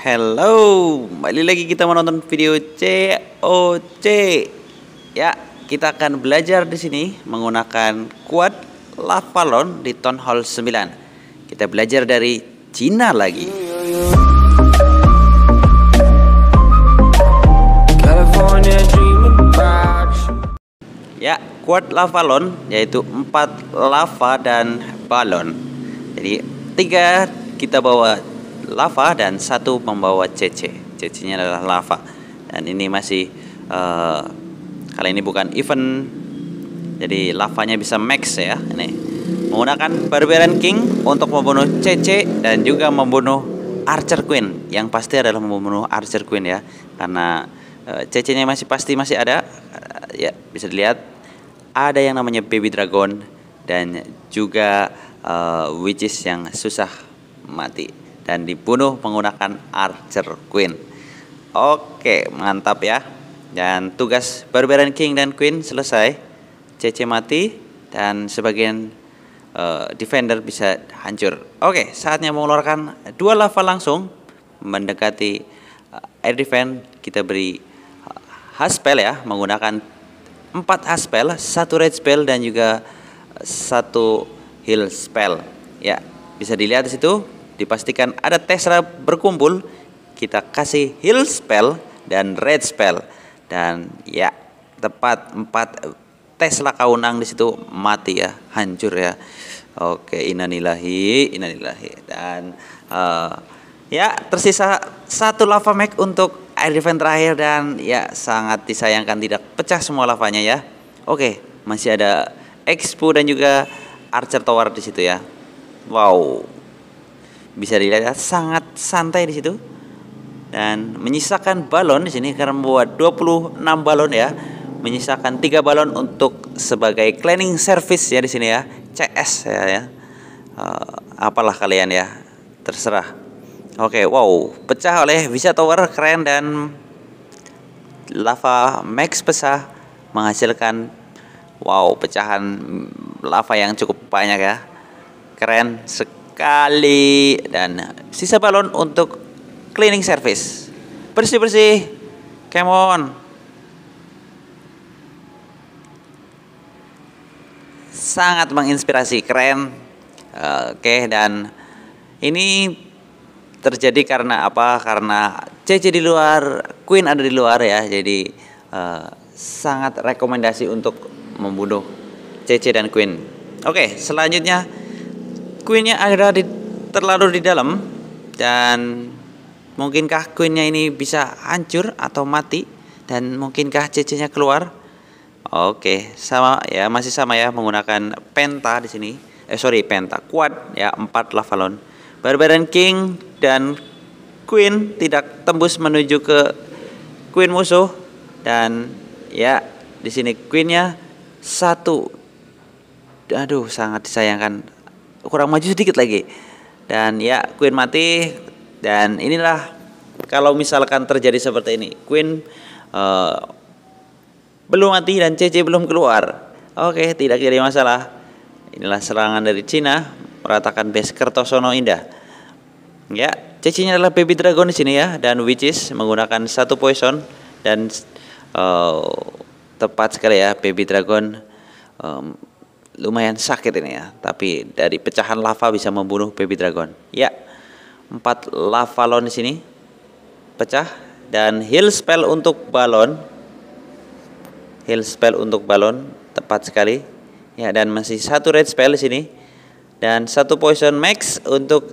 Hello, kembali lagi kita menonton video COC. Ya, kita akan belajar di sini menggunakan quad lavalon di Town Hall 9. Kita belajar dari Cina lagi. Ya, quad lavalon yaitu empat lava dan balon. Jadi, tiga kita bawa lava dan satu membawa CC. CC-nya adalah lava. Dan ini masih uh, kali ini bukan event. Jadi lavanya bisa max ya. Ini menggunakan Barbarian King untuk membunuh CC dan juga membunuh Archer Queen. Yang pasti adalah membunuh Archer Queen ya. Karena uh, eh, CC-nya masih pasti masih ada. Uh, ya, bisa dilihat ada yang namanya Baby Dragon dan juga uh, witches yang susah mati dan dibunuh menggunakan Archer Queen. Oke, mantap ya. Dan tugas Barbarian King dan Queen selesai. CC mati dan sebagian uh, defender bisa hancur. Oke, saatnya mengeluarkan dua lava langsung mendekati uh, air defense. Kita beri eh, haspel ya menggunakan 4 haspel, satu red spell dan juga satu heal spell. Ya, bisa dilihat di situ dipastikan ada tesra berkumpul, kita kasih heal spell dan red spell. Dan ya, tepat 4 eh, Tesla kaunang di situ mati ya, hancur ya. Oke, inanilahi, inanilahi. Dan uh, ya, tersisa satu lava mech untuk air event terakhir dan ya sangat disayangkan tidak pecah semua lavanya ya. Oke, masih ada Expo dan juga Archer Tower di situ ya. Wow, bisa dilihat sangat santai di situ dan menyisakan balon di sini karena membuat 26 balon ya menyisakan tiga balon untuk sebagai cleaning service ya di sini ya CS ya, ya. Uh, apalah kalian ya terserah oke wow pecah oleh Visa Tower keren dan lava max pecah menghasilkan wow pecahan lava yang cukup banyak ya keren kali dan sisa balon untuk cleaning service bersih bersih come on sangat menginspirasi keren oke dan ini terjadi karena apa karena CC di luar Queen ada di luar ya jadi uh, sangat rekomendasi untuk membunuh CC dan Queen oke selanjutnya Queennya ada di, terlalu di dalam dan mungkinkah Queennya ini bisa hancur atau mati dan mungkinkah CC-nya keluar? Oke, sama ya masih sama ya menggunakan penta di sini. Eh sorry penta kuat ya 4 lavalon. Barbarian King dan Queen tidak tembus menuju ke Queen musuh dan ya di sini Queennya satu aduh sangat disayangkan kurang maju sedikit lagi dan ya Queen mati dan inilah kalau misalkan terjadi seperti ini Queen uh, belum mati dan CC belum keluar oke tidak jadi masalah inilah serangan dari Cina meratakan base Kertosono Indah ya nya adalah baby dragon di sini ya dan which is menggunakan satu poison dan uh, tepat sekali ya baby dragon um, lumayan sakit ini ya, tapi dari pecahan lava bisa membunuh baby dragon. Ya, empat lava lon di sini pecah dan heal spell untuk balon. Heal spell untuk balon tepat sekali. Ya, dan masih satu red spell di sini dan satu poison max untuk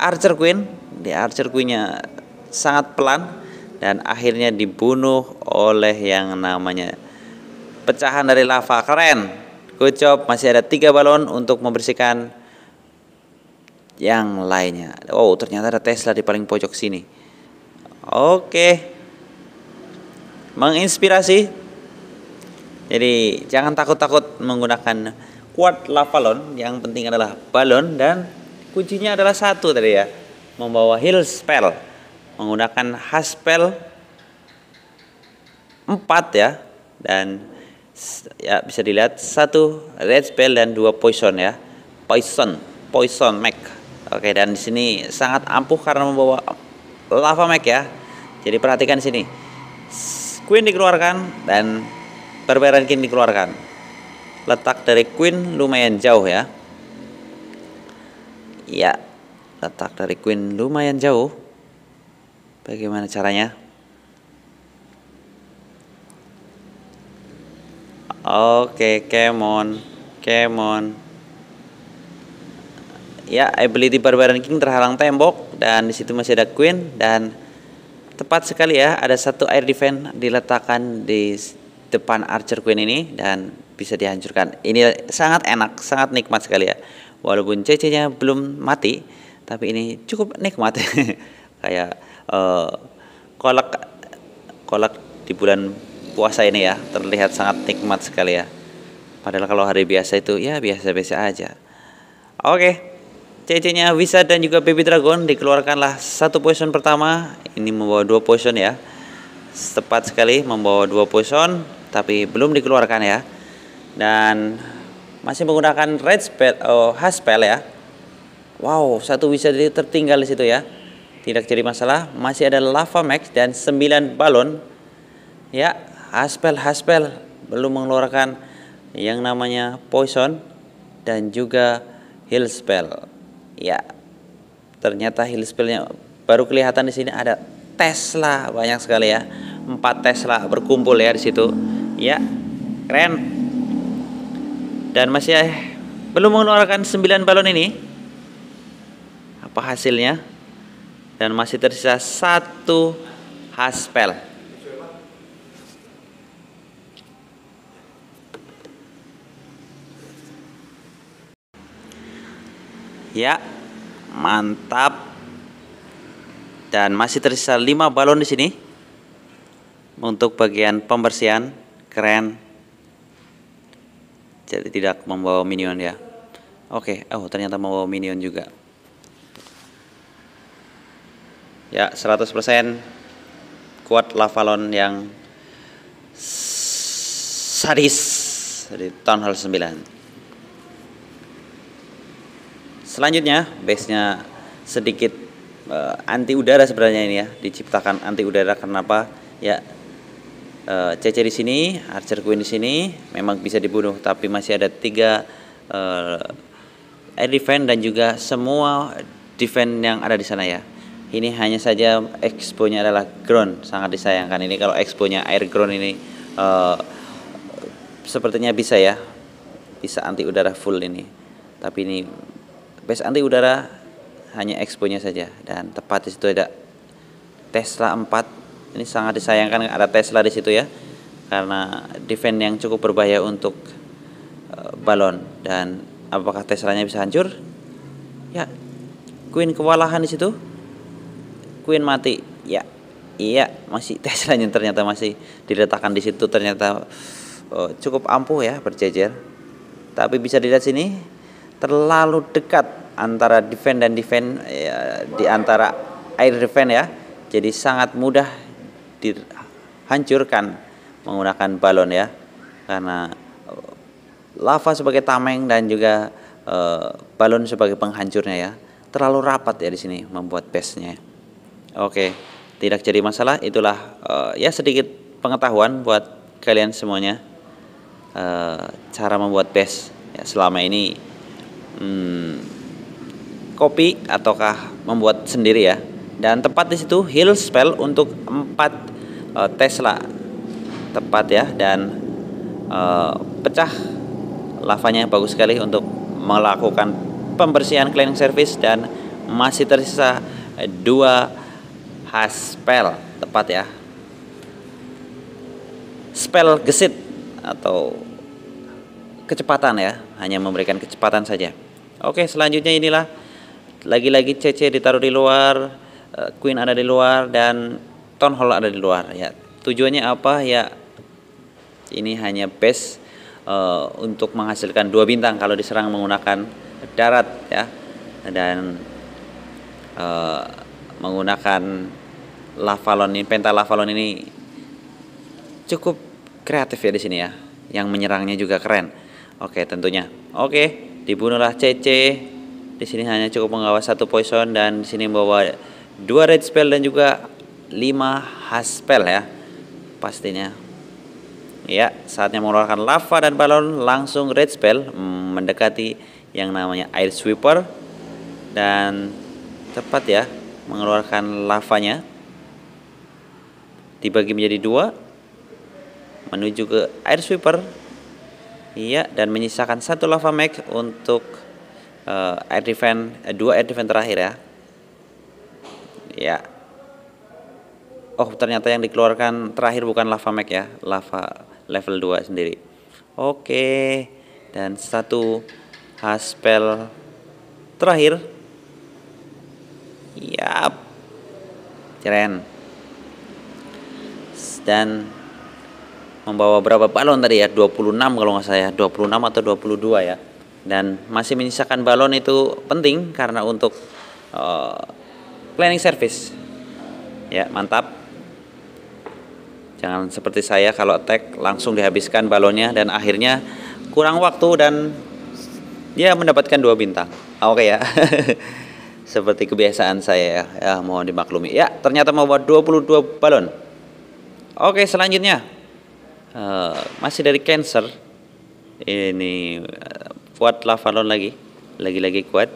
Archer Queen. Di Archer Queennya sangat pelan dan akhirnya dibunuh oleh yang namanya pecahan dari lava keren gocop masih ada tiga balon untuk membersihkan yang lainnya oh ternyata ada Tesla di paling pojok sini oke menginspirasi jadi jangan takut-takut menggunakan quad lavalon yang penting adalah balon dan kuncinya adalah satu tadi ya membawa heel spell menggunakan haspel 4 ya dan ya bisa dilihat satu red spell dan dua poison ya poison poison mac oke dan di sini sangat ampuh karena membawa lava mac ya jadi perhatikan sini queen dikeluarkan dan perbedaan king dikeluarkan letak dari queen lumayan jauh ya ya letak dari queen lumayan jauh bagaimana caranya Oke, come on, come on. Ya, ability Barbarian King terhalang tembok dan di situ masih ada Queen dan tepat sekali ya ada satu air defense diletakkan di depan Archer Queen ini dan bisa dihancurkan. Ini sangat enak, sangat nikmat sekali ya. Walaupun CC-nya belum mati, tapi ini cukup nikmat. Kayak uh, kolak kolak di bulan puasa ini ya terlihat sangat nikmat sekali ya padahal kalau hari biasa itu ya biasa-biasa aja oke CC-nya Wisa dan juga Baby Dragon dikeluarkanlah satu poison pertama ini membawa dua poison ya tepat sekali membawa dua poison tapi belum dikeluarkan ya dan masih menggunakan red spell oh, has spell ya wow satu bisa jadi tertinggal di situ ya tidak jadi masalah masih ada lava max dan 9 balon ya haspel-haspel belum mengeluarkan yang namanya poison dan juga Heal spell. Ya, ternyata Heal spellnya baru kelihatan di sini ada Tesla banyak sekali ya, empat Tesla berkumpul ya di situ. Ya, keren. Dan masih eh, belum mengeluarkan 9 balon ini. Apa hasilnya? Dan masih tersisa satu haspel. Ya, mantap. Dan masih tersisa 5 balon di sini untuk bagian pembersihan. Keren. Jadi tidak membawa minion ya. Oke, oh ternyata membawa minion juga. Ya, 100% kuat Lavalon yang sadis dari tahun hal 9 selanjutnya base-nya sedikit uh, anti udara sebenarnya ini ya diciptakan anti udara kenapa ya uh, eh, CC di sini Archer Queen di sini memang bisa dibunuh tapi masih ada tiga uh, air defense dan juga semua defense yang ada di sana ya ini hanya saja exponya adalah ground sangat disayangkan ini kalau exponya air ground ini uh, sepertinya bisa ya bisa anti udara full ini tapi ini Base anti udara hanya exponya saja dan tepat di situ ada Tesla 4. Ini sangat disayangkan ada Tesla di situ ya. Karena defend yang cukup berbahaya untuk uh, balon dan apakah Teslanya bisa hancur? Ya. Queen kewalahan di situ. Queen mati. Ya. Iya, masih Teslanya ternyata masih diletakkan di situ ternyata uh, cukup ampuh ya berjejer. Tapi bisa dilihat sini terlalu dekat antara defend dan defend ya, di antara air defend ya. Jadi sangat mudah dihancurkan menggunakan balon ya. Karena eh, lava sebagai tameng dan juga e, balon sebagai penghancurnya ya. Terlalu rapat ya di sini membuat base-nya. Oke, tidak jadi masalah. Itulah e, ya sedikit pengetahuan buat kalian semuanya e, cara membuat base. Ya, selama ini hmm, kopi ataukah membuat sendiri ya. Dan tepat di situ Hill Spell untuk 4 uh, eh, Tesla. Tepat ya dan uh, pecah lavanya bagus sekali untuk melakukan pembersihan cleaning service dan masih tersisa dua khas spell tepat ya spell gesit atau kecepatan ya hanya memberikan kecepatan saja Oke, selanjutnya inilah lagi-lagi CC ditaruh di luar, eh, queen ada di luar dan Town hall ada di luar ya. Tujuannya apa ya? Ini hanya base uh, untuk menghasilkan dua bintang kalau diserang menggunakan darat ya dan uh, menggunakan lavalon ini penta lavalon ini cukup kreatif ya di sini ya yang menyerangnya juga keren oke tentunya oke Dibunuhlah Cece. Di sini hanya cukup mengawas satu poison dan di sini membawa dua red spell dan juga lima has spell ya. Pastinya. Ya, saatnya mengeluarkan lava dan balon langsung red spell mm, mendekati yang namanya air sweeper dan cepat ya mengeluarkan lavanya dibagi menjadi dua menuju ke air sweeper Iya, dan menyisakan satu lava mag untuk uh, air defense, uh, dua air defense terakhir ya. Ya. Oh, ternyata yang dikeluarkan terakhir bukan lava mag ya, lava level 2 sendiri. Oke. Dan satu haspel terakhir. Yap. Keren. Dan membawa berapa balon tadi ya 26 kalau nggak saya 26 atau 22 ya dan masih menyisakan balon itu penting karena untuk uh, planning service ya mantap jangan seperti saya kalau attack langsung dihabiskan balonnya dan akhirnya kurang waktu dan dia mendapatkan dua bintang ah, oke okay ya seperti kebiasaan saya ya. ya. mohon dimaklumi ya ternyata membuat 22 balon oke selanjutnya Eh, masih dari cancer ini kuat eh, lavalon lagi lagi-lagi kuat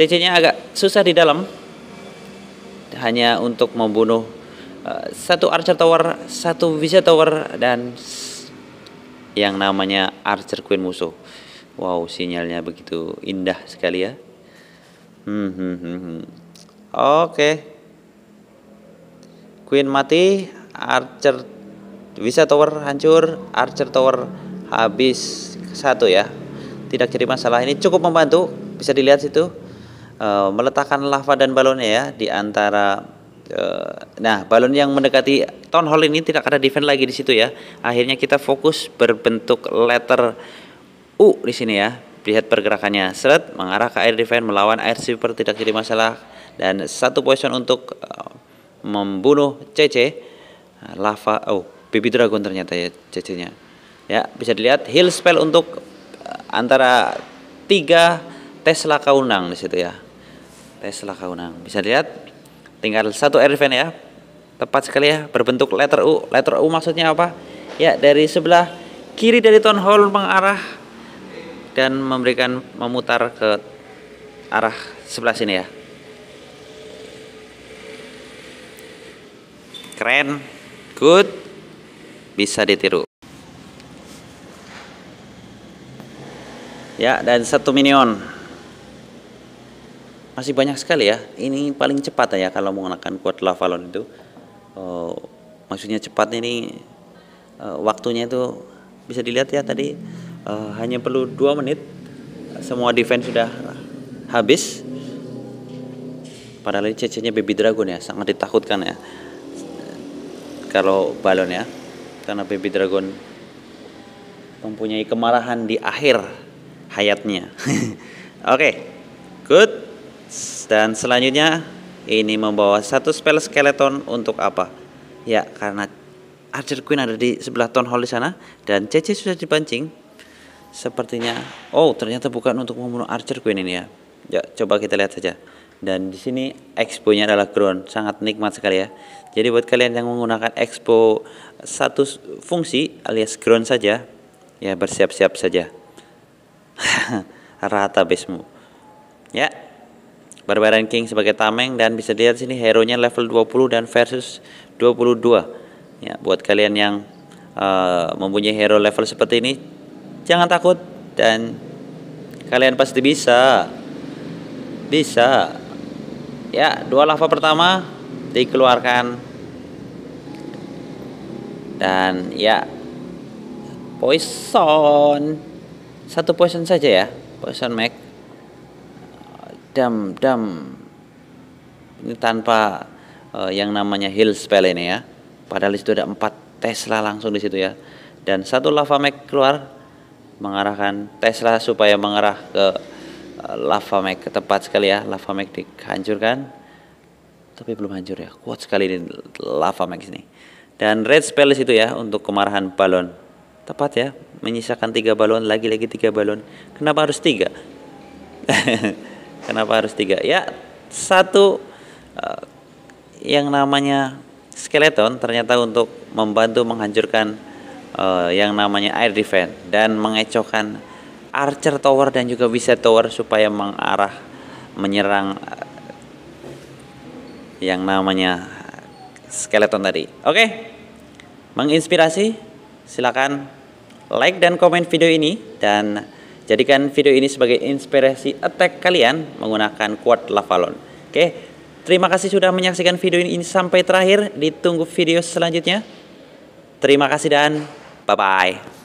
cc-nya agak susah di dalam hanya untuk membunuh uh, satu archer tower satu visa tower dan yang namanya archer queen musuh wow sinyalnya begitu indah sekali ya hmm, hmm, hmm, oke okay. queen mati archer bisa Tower hancur, Archer Tower habis satu ya. Tidak jadi masalah. Ini cukup membantu. Bisa dilihat situ e, meletakkan lava dan balonnya ya di antara e, nah balon yang mendekati town hall ini tidak ada defense lagi di situ ya. Akhirnya kita fokus berbentuk letter U di sini ya. Lihat pergerakannya. Seret mengarah ke air defense melawan air super tidak jadi masalah dan satu poison untuk uh, membunuh CC lava oh baby dragon ternyata ya cc-nya. Ya, bisa dilihat heal spell untuk eh, antara tiga Tesla Kaunang di situ ya. Tesla Kaunang. Bisa dilihat tinggal satu event ya. Tepat sekali ya berbentuk letter U. Letter U maksudnya apa? Ya, dari sebelah kiri dari town hall mengarah dan memberikan memutar ke arah sebelah sini ya. Keren. Good bisa ditiru. Ya, dan satu minion. Masih banyak sekali ya. Ini paling cepat ya kalau menggunakan kuat lavalon itu. Oh, maksudnya cepat ini uh, waktunya itu bisa dilihat ya tadi uh, hanya perlu dua menit semua defense sudah habis padahal ini cecenya baby dragon ya sangat ditakutkan ya eh, kalau balon ya karena baby dragon mempunyai kemarahan di akhir hayatnya. Oke, okay, good. Dan selanjutnya ini membawa satu spell skeleton untuk apa? Ya, karena Archer Queen ada di sebelah Town Hall di sana dan CC sudah dipancing. Sepertinya, oh ternyata bukan untuk membunuh Archer Queen ini ya. Ya, coba kita lihat saja dan di sini expo-nya adalah ground sangat nikmat sekali ya jadi buat kalian yang menggunakan expo satu fungsi alias ground saja ya bersiap-siap saja rata basemu ya Barbarian King sebagai tameng dan bisa dilihat sini hero nya level 20 dan versus 22 ya buat kalian yang uh, mempunyai hero level seperti ini jangan takut dan kalian pasti bisa bisa Ya, dua lava pertama dikeluarkan. Dan ya poison. Satu poison saja ya. Poison mag. Dam dam. Ini tanpa uh, yang namanya heal spell ini ya. Padahal itu ada empat Tesla langsung di situ ya. Dan satu lava mag keluar mengarahkan Tesla supaya mengarah ke Eh, lava mag tepat sekali ya lava mag dihancurkan tapi belum hancur ya kuat sekali ini lava mag ini dan red spell itu ya untuk kemarahan balon tepat ya menyisakan tiga balon lagi-lagi tiga balon kenapa harus tiga kenapa harus tiga ya satu uh, yang namanya skeleton ternyata untuk membantu menghancurkan uh, yang namanya air defense dan mengecohkan Archer Tower dan juga Wizard Tower supaya mengarah menyerang eh, yang namanya skeleton tadi. Oke. Menginspirasi? Silakan like dan komen video ini dan jadikan video ini sebagai inspirasi attack kalian menggunakan kuat Lavalon. Oke. Terima kasih sudah menyaksikan video ini sampai terakhir. Ditunggu video selanjutnya. Terima kasih dan bye-bye.